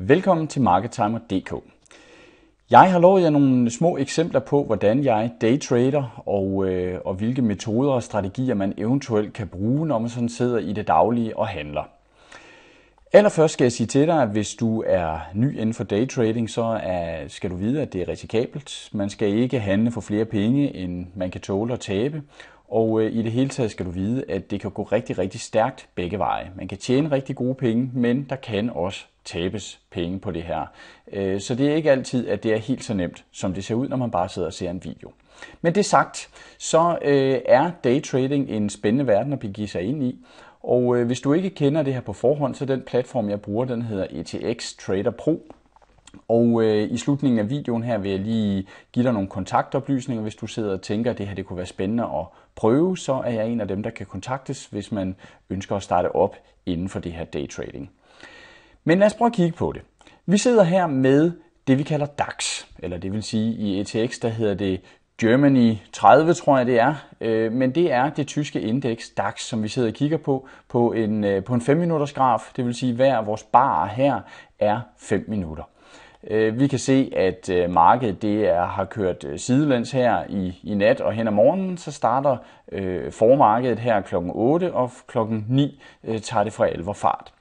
Velkommen til MarketTimer.dk. Jeg har lovet jer nogle små eksempler på, hvordan jeg daytrader og, øh, og hvilke metoder og strategier man eventuelt kan bruge, når man sådan sidder i det daglige og handler. Allerførst skal jeg sige til dig, at hvis du er ny inden for daytrading, så er, skal du vide, at det er risikabelt. Man skal ikke handle for flere penge, end man kan tåle at tabe. Og øh, i det hele taget skal du vide, at det kan gå rigtig, rigtig stærkt begge veje. Man kan tjene rigtig gode penge, men der kan også tabes penge på det her. Øh, så det er ikke altid, at det er helt så nemt, som det ser ud, når man bare sidder og ser en video. Men det sagt, så øh, er daytrading en spændende verden at begive sig ind i. Og øh, hvis du ikke kender det her på forhånd, så den platform, jeg bruger, den hedder ETX Trader Pro. Og øh, i slutningen af videoen her vil jeg lige give dig nogle kontaktoplysninger. Hvis du sidder og tænker, at det her det kunne være spændende at prøve, så er jeg en af dem, der kan kontaktes, hvis man ønsker at starte op inden for det her daytrading. Men lad os prøve at kigge på det. Vi sidder her med det, vi kalder DAX, eller det vil sige i ETX, der hedder det Germany 30, tror jeg det er. Øh, men det er det tyske indeks DAX, som vi sidder og kigger på på en, øh, på en 5 minutters graf. Det vil sige, at hver vores bar her er 5 minutter. Øh, vi kan se, at øh, markedet det er, har kørt øh, sidelæns her i, i nat og hen om morgenen, så starter øh, formarkedet her kl. 8, og kl. 9 øh, tager det fra alvor fart.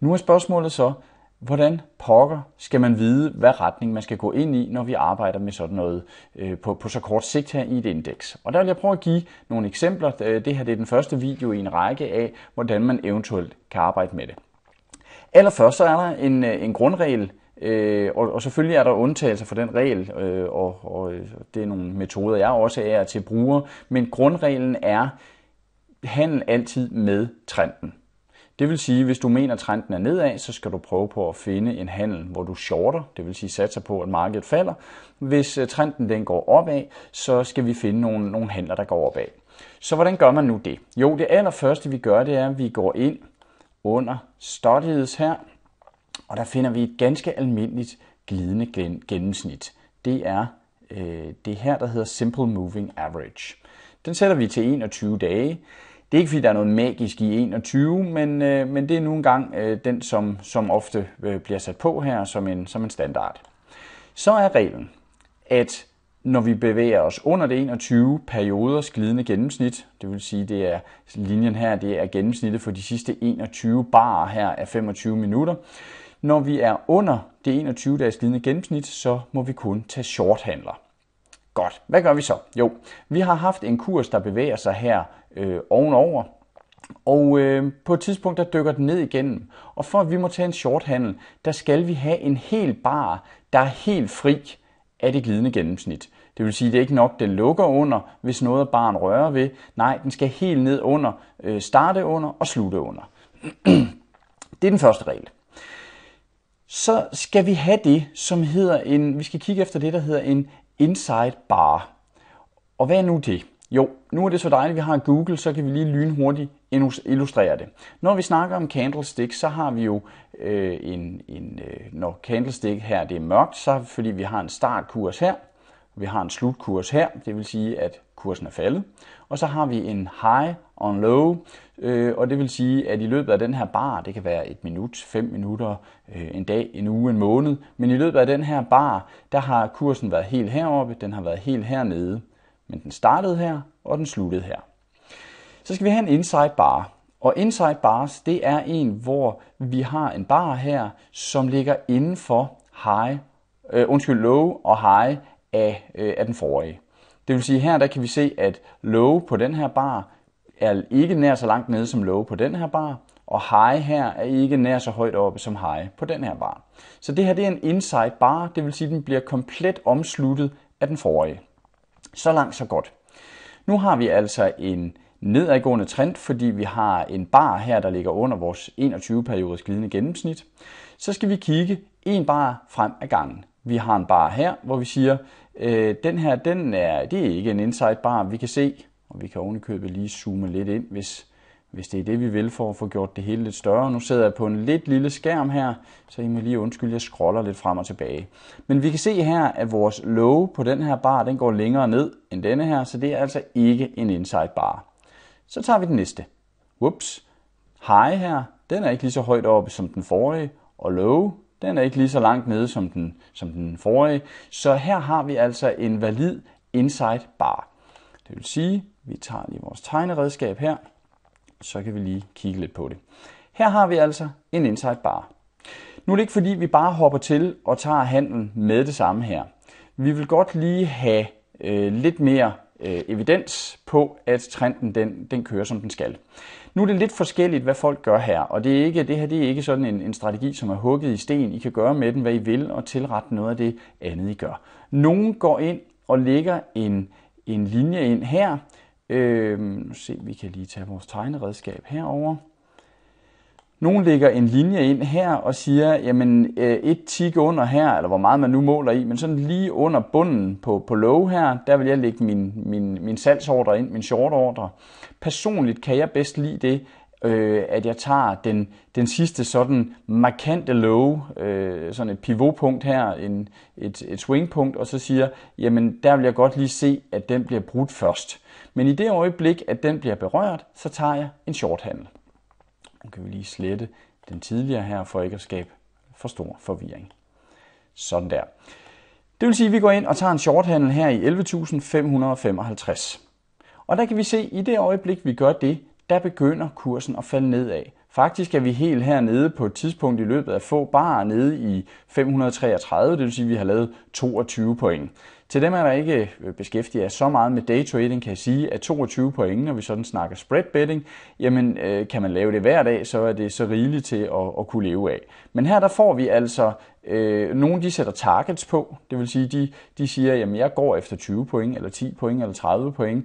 Nu er spørgsmålet så, hvordan pokker skal man vide, hvad retning man skal gå ind i, når vi arbejder med sådan noget øh, på, på så kort sigt her i et indeks. Og der vil jeg prøve at give nogle eksempler. Det her det er den første video i en række af, hvordan man eventuelt kan arbejde med det. Allerførst så er der en, en grundregel, Øh, og, og selvfølgelig er der undtagelser for den regel, øh, og, og øh, det er nogle metoder, jeg også er til bruger, men grundreglen er handel altid med trenden. Det vil sige, at hvis du mener, at trenden er nedad, så skal du prøve på at finde en handel, hvor du shorter, det vil sige satser på, at markedet falder. Hvis øh, trenden den går opad, så skal vi finde nogle, nogle handler, der går opad. Så hvordan gør man nu det? Jo, det allerførste vi gør, det er, at vi går ind under studies her, og der finder vi et ganske almindeligt glidende gennemsnit. Det er øh, det her, der hedder Simple Moving Average. Den sætter vi til 21 dage. Det er ikke, fordi der er noget magisk i 21, men, øh, men det er nu engang øh, den, som, som ofte øh, bliver sat på her som en, som en standard. Så er reglen, at når vi bevæger os under det 21 perioders glidende gennemsnit, det vil sige, det er linjen her, det er gennemsnittet for de sidste 21 bar her af 25 minutter, når vi er under det 21 dages glidende gennemsnit, så må vi kun tage shorthandler. Godt, hvad gør vi så? Jo, vi har haft en kurs, der bevæger sig her øh, ovenover, og øh, på et tidspunkt, der dykker den ned igennem. Og for at vi må tage en shorthandel, der skal vi have en hel bar, der er helt fri af det glidende gennemsnit. Det vil sige, det er ikke nok, den lukker under, hvis noget af baren rører ved. Nej, den skal helt ned under, øh, starte under og slutte under. det er den første regel så skal vi have det, som hedder en, vi skal kigge efter det, der hedder en inside bar. Og hvad er nu det? Jo, nu er det så dejligt, at vi har Google, så kan vi lige lynhurtigt illustrere det. Når vi snakker om candlestick, så har vi jo øh, en, en øh, når candlestick her det er mørkt, så fordi vi har en startkurs her, vi har en slutkurs her, det vil sige, at kursen er faldet. Og så har vi en high on low, øh, og det vil sige, at i løbet af den her bar, det kan være et minut, fem minutter, øh, en dag, en uge, en måned, men i løbet af den her bar, der har kursen været helt heroppe, den har været helt hernede, men den startede her, og den sluttede her. Så skal vi have en inside bar, og inside bars, det er en, hvor vi har en bar her, som ligger inden for high, øh, undskyld, low og high af, øh, af den forrige. Det vil sige, her der kan vi se, at low på den her bar er ikke nær så langt nede som low på den her bar, og high her er ikke nær så højt oppe som high på den her bar. Så det her det er en inside bar, det vil sige, at den bliver komplet omsluttet af den forrige. Så langt, så godt. Nu har vi altså en nedadgående trend, fordi vi har en bar her, der ligger under vores 21-periodes glidende gennemsnit. Så skal vi kigge en bar frem ad gangen. Vi har en bar her, hvor vi siger, Øh, den her, den er, det er ikke en inside bar, vi kan se, og vi kan ovenikøbet lige zoome lidt ind, hvis, hvis det er det, vi vil for at få gjort det hele lidt større. Nu sidder jeg på en lidt lille skærm her, så I må lige undskylde, jeg scroller lidt frem og tilbage. Men vi kan se her, at vores low på den her bar, den går længere ned end denne her, så det er altså ikke en inside bar. Så tager vi den næste. Whoops. High her, den er ikke lige så højt oppe som den forrige, og low, den er ikke lige så langt nede som den, som den forrige. Så her har vi altså en valid inside bar. Det vil sige, vi tager lige vores tegneredskab her, så kan vi lige kigge lidt på det. Her har vi altså en inside bar. Nu er det ikke fordi, vi bare hopper til og tager handlen med det samme her. Vi vil godt lige have øh, lidt mere øh, evidens på, at trenden den, den kører, som den skal. Nu er det lidt forskelligt, hvad folk gør her, og det, er ikke, det her det er ikke sådan en, en strategi, som er hugget i sten. I kan gøre med den, hvad I vil, og tilrette noget af det andet, I gør. Nogle går ind og lægger en, en linje ind her. Øh, nu se, vi kan lige tage vores tegneredskab herover. Nogen lægger en linje ind her og siger, jamen øh, et tik under her, eller hvor meget man nu måler i, men sådan lige under bunden på, på low her, der vil jeg lægge min, min, min salgsordre ind, min shortordre. Personligt kan jeg bedst lide det, øh, at jeg tager den, den sidste sådan markante low, øh, sådan et pivotpunkt her, en, et, et swingpunkt, og så siger, jamen der vil jeg godt lige se, at den bliver brudt først. Men i det øjeblik, at den bliver berørt, så tager jeg en shorthandel. Nu kan vi lige slette den tidligere her, for ikke at skabe for stor forvirring. Sådan der. Det vil sige, at vi går ind og tager en shorthandel her i 11.555. Og der kan vi se, at i det øjeblik, vi gør det, der begynder kursen at falde nedad. Faktisk er vi helt hernede på et tidspunkt i løbet af få bar nede i 533, det vil sige, at vi har lavet 22 point. Til dem er der ikke øh, beskæftiget så meget med day trading, kan jeg sige, at 22 point, når vi sådan snakker spread betting, jamen øh, kan man lave det hver dag, så er det så rigeligt til at, at kunne leve af. Men her der får vi altså, øh, nogle de sætter targets på, det vil sige, de, de siger, jamen jeg går efter 20 point, eller 10 point, eller 30 point,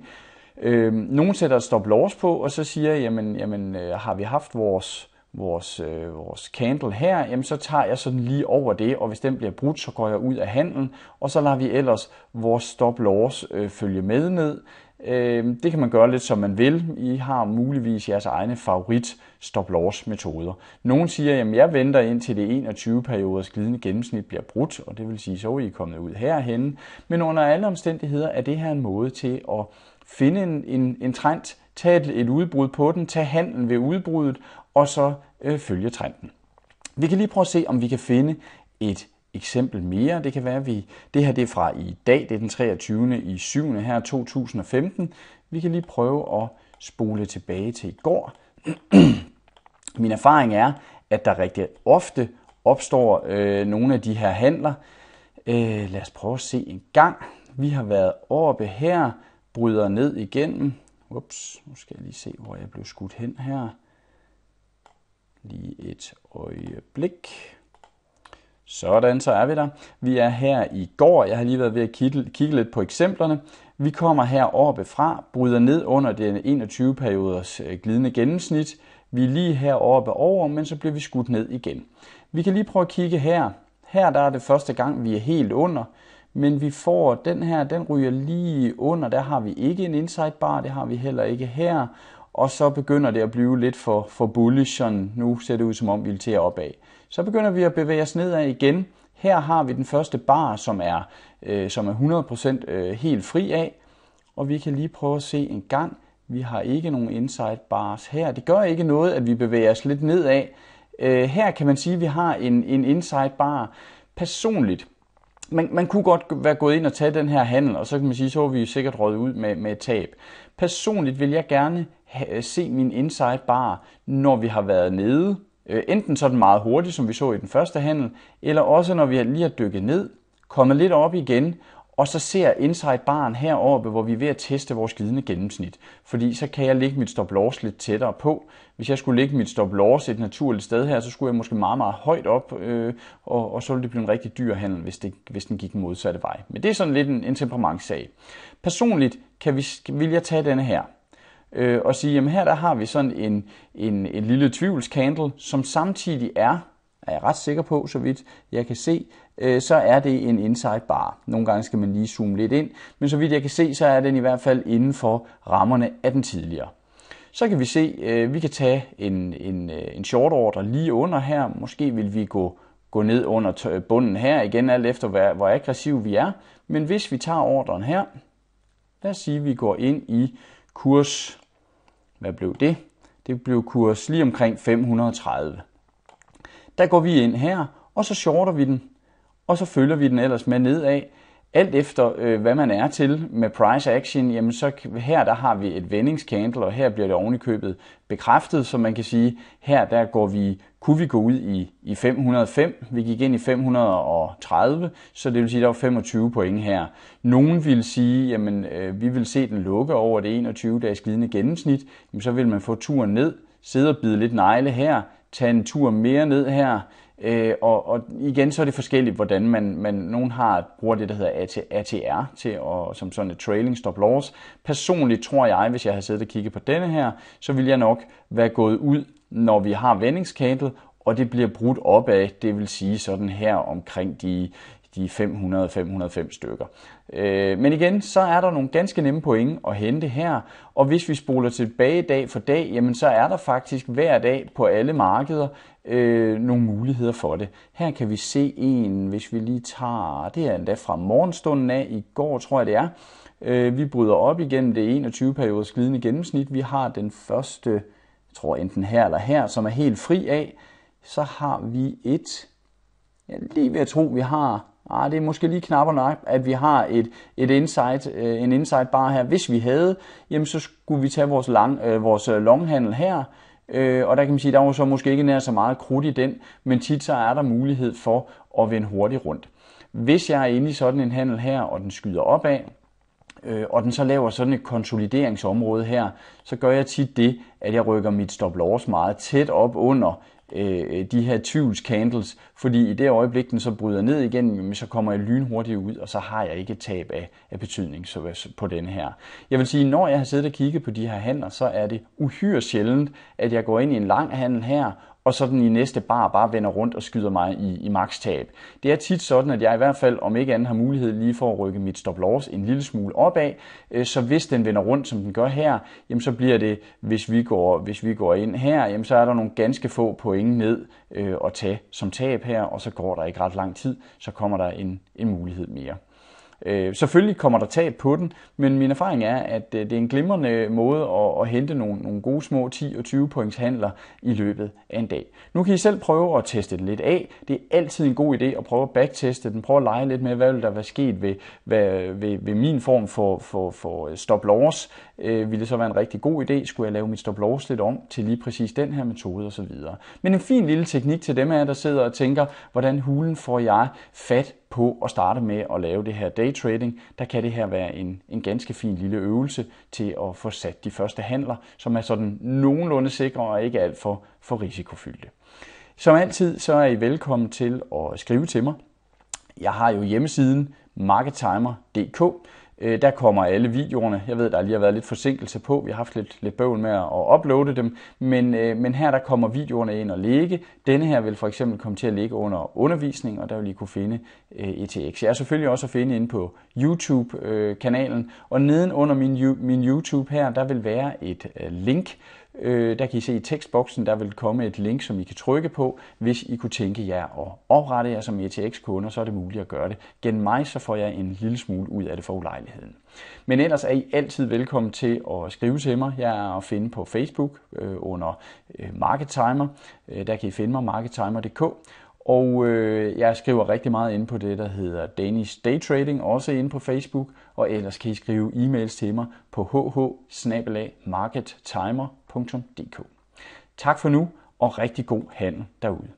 Øh, nogen sætter stop loss på, og så siger, jamen, jamen øh, har vi haft vores, vores, øh, vores candle her, jamen, så tager jeg sådan lige over det, og hvis den bliver brudt, så går jeg ud af handlen, og så lader vi ellers vores stop loss øh, følge med ned. Øh, det kan man gøre lidt som man vil. I har muligvis jeres egne favorit stop loss metoder. Nogle siger, jamen jeg venter indtil det 21 perioders glidende gennemsnit bliver brudt, og det vil sige, så er I kommet ud herhen. Men under alle omstændigheder er det her en måde til at finde en, en, en trend, tage et, et udbrud på den, tag handlen ved udbruddet, og så øh, følge trenden. Vi kan lige prøve at se, om vi kan finde et eksempel mere. Det kan være, at vi, det her det er fra i dag, det er den 23. i 7. her 2015. Vi kan lige prøve at spole tilbage til i går. Min erfaring er, at der rigtig ofte opstår øh, nogle af de her handler. Øh, lad os prøve at se en gang. Vi har været oppe her bryder ned igennem. Ups, nu skal jeg lige se, hvor jeg blev skudt hen her. Lige et øjeblik. Sådan, så er vi der. Vi er her i går. Jeg har lige været ved at kigge, lidt på eksemplerne. Vi kommer her oppe fra, bryder ned under den 21 perioders øh, glidende gennemsnit. Vi er lige oppe over, men så bliver vi skudt ned igen. Vi kan lige prøve at kigge her. Her der er det første gang, vi er helt under. Men vi får den her, den ryger lige under, der har vi ikke en inside bar, det har vi heller ikke her. Og så begynder det at blive lidt for, for bullish, sådan nu ser det ud som om vi vil til at opad. Så begynder vi at bevæge os nedad igen. Her har vi den første bar, som er, øh, som er 100% øh, helt fri af. Og vi kan lige prøve at se en gang. Vi har ikke nogen inside bars her. Det gør ikke noget, at vi bevæger os lidt nedad. Øh, her kan man sige, at vi har en, en inside bar. Personligt, man, man kunne godt være gået ind og tage den her handel, og så kan man sige, så var vi jo sikkert råd ud med, med et tab. Personligt vil jeg gerne øh, se min inside bar, når vi har været nede, øh, enten sådan meget hurtigt, som vi så i den første handel, eller også når vi lige har dykket ned, kommet lidt op igen, og så ser Inside barn heroppe, hvor vi er ved at teste vores glidende gennemsnit. Fordi så kan jeg lægge mit stop loss lidt tættere på. Hvis jeg skulle lægge mit stop loss et naturligt sted her, så skulle jeg måske meget, meget højt op, øh, og, og så ville det blive en rigtig dyr handel, hvis, det, hvis den gik den modsatte vej. Men det er sådan lidt en, en temperamentssag. Personligt kan vi, vil jeg tage denne her øh, og sige, jamen her der har vi sådan en, en, en lille tvivlscandle, som samtidig er, er jeg ret sikker på, så vidt jeg kan se, Øh, så er det en inside bar. Nogle gange skal man lige zoome lidt ind, men så vidt jeg kan se, så er den i hvert fald inden for rammerne af den tidligere. Så kan vi se, øh, vi kan tage en, en, øh, en short order lige under her. Måske vil vi gå, gå ned under bunden her, igen alt efter hvor, hvor aggressiv vi er. Men hvis vi tager ordren her, lad os sige, at vi går ind i kurs, hvad blev det? Det blev kurs lige omkring 530. Der går vi ind her, og så shorter vi den og så følger vi den ellers med nedad. Alt efter øh, hvad man er til med price action, jamen så her der har vi et vendingscandle, og her bliver det ovenikøbet bekræftet, så man kan sige, her der går vi, kunne vi gå ud i, i 505, vi gik ind i 530, så det vil sige, der var 25 point her. Nogen vil sige, jamen øh, vi vil se den lukke over det 21 dages glidende gennemsnit, jamen, så vil man få turen ned, sidde og bide lidt negle her, tage en tur mere ned her, Øh, og, og igen så er det forskelligt, hvordan man, man nogen har bruger det, der hedder ATR til og, som sådan et trailing stop loss. Personligt tror jeg, hvis jeg havde siddet og kigget på denne her, så vil jeg nok være gået ud, når vi har vendingskantet, og det bliver brudt op af, det vil sige sådan her omkring de de 500-505 stykker. Øh, men igen, så er der nogle ganske nemme point at hente her, og hvis vi spoler tilbage dag for dag, jamen så er der faktisk hver dag på alle markeder øh, nogle muligheder for det. Her kan vi se en, hvis vi lige tager, det er endda fra morgenstunden af i går, tror jeg det er. Øh, vi bryder op igennem det 21 periodes glidende gennemsnit. Vi har den første, jeg tror enten her eller her, som er helt fri af. Så har vi et, ja, lige ved at tro, vi har Ah, det er måske lige knap og nok, at vi har et, et insight, øh, en insight bar her. Hvis vi havde, jamen så skulle vi tage vores, lang, øh, vores øh, longhandel her, øh, og der kan man sige, der var så måske ikke nær så meget krudt i den, men tit så er der mulighed for at vende hurtigt rundt. Hvis jeg er inde i sådan en handel her, og den skyder opad, øh, og den så laver sådan et konsolideringsområde her, så gør jeg tit det, at jeg rykker mit stop loss meget tæt op under øh, de her tvivlscandles, fordi i det øjeblik, den så bryder ned igen, så kommer jeg lynhurtigt ud, og så har jeg ikke et tab af, af betydning så, på den her. Jeg vil sige, når jeg har siddet og kigget på de her handler, så er det uhyre sjældent, at jeg går ind i en lang handel her, og så den i næste bar bare vender rundt og skyder mig i, i makstab. Det er tit sådan, at jeg i hvert fald om ikke andet har mulighed lige for at rykke mit stop loss en lille smule opad, øh, så hvis den vender rundt, som den gør her, jamen så bliver det, hvis vi går, hvis vi går ind her, jamen så er der nogle ganske få point ned øh, at tage som tab her, og så går der ikke ret lang tid, så kommer der en, en mulighed mere. Øh, selvfølgelig kommer der tab på den, men min erfaring er, at øh, det er en glimrende måde at, at hente nogle, nogle gode små 10 og 20 points handler i løbet af en dag. Nu kan I selv prøve at teste det lidt af. Det er altid en god idé at prøve at backteste den, prøve at lege lidt med, hvad vil der være sket ved, hvad, ved, ved min form for, for, for øh, stop-loss. Øh, ville det så være en rigtig god idé? Skulle jeg lave mit stop-loss lidt om til lige præcis den her metode osv.? Men en fin lille teknik til dem af jer, der sidder og tænker, hvordan hulen får jeg fat på at starte med at lave det her daytrading, der kan det her være en, en ganske fin lille øvelse til at få sat de første handler, som er sådan nogenlunde sikre og ikke alt for, for risikofyldte. Som altid, så er I velkommen til at skrive til mig. Jeg har jo hjemmesiden markettimer.dk, Øh, der kommer alle videoerne. Jeg ved, der lige har været lidt forsinkelse på. Vi har haft lidt, lidt bøvl med at uploade dem. Men, øh, men her der kommer videoerne ind og ligge. Denne her vil for eksempel komme til at ligge under undervisning, og der vil I kunne finde øh, ETX. Jeg er selvfølgelig også at finde inde på YouTube-kanalen. Øh, og neden under min, min YouTube her, der vil være et øh, link Øh, der kan I se i tekstboksen, der vil komme et link, som I kan trykke på, hvis I kunne tænke jer at oprette jer som ETX-kunder, så er det muligt at gøre det. Gennem mig, så får jeg en lille smule ud af det for ulejligheden. Men ellers er I altid velkommen til at skrive til mig. Jeg er at finde på Facebook øh, under øh, Market Timer. Øh, der kan I finde mig, markettimer.dk. Og øh, jeg skriver rigtig meget ind på det, der hedder Danish Day Trading, også inde på Facebook. Og ellers kan I skrive e-mails til mig på hh-markettimer.dk. Tak for nu, og rigtig god handel derude.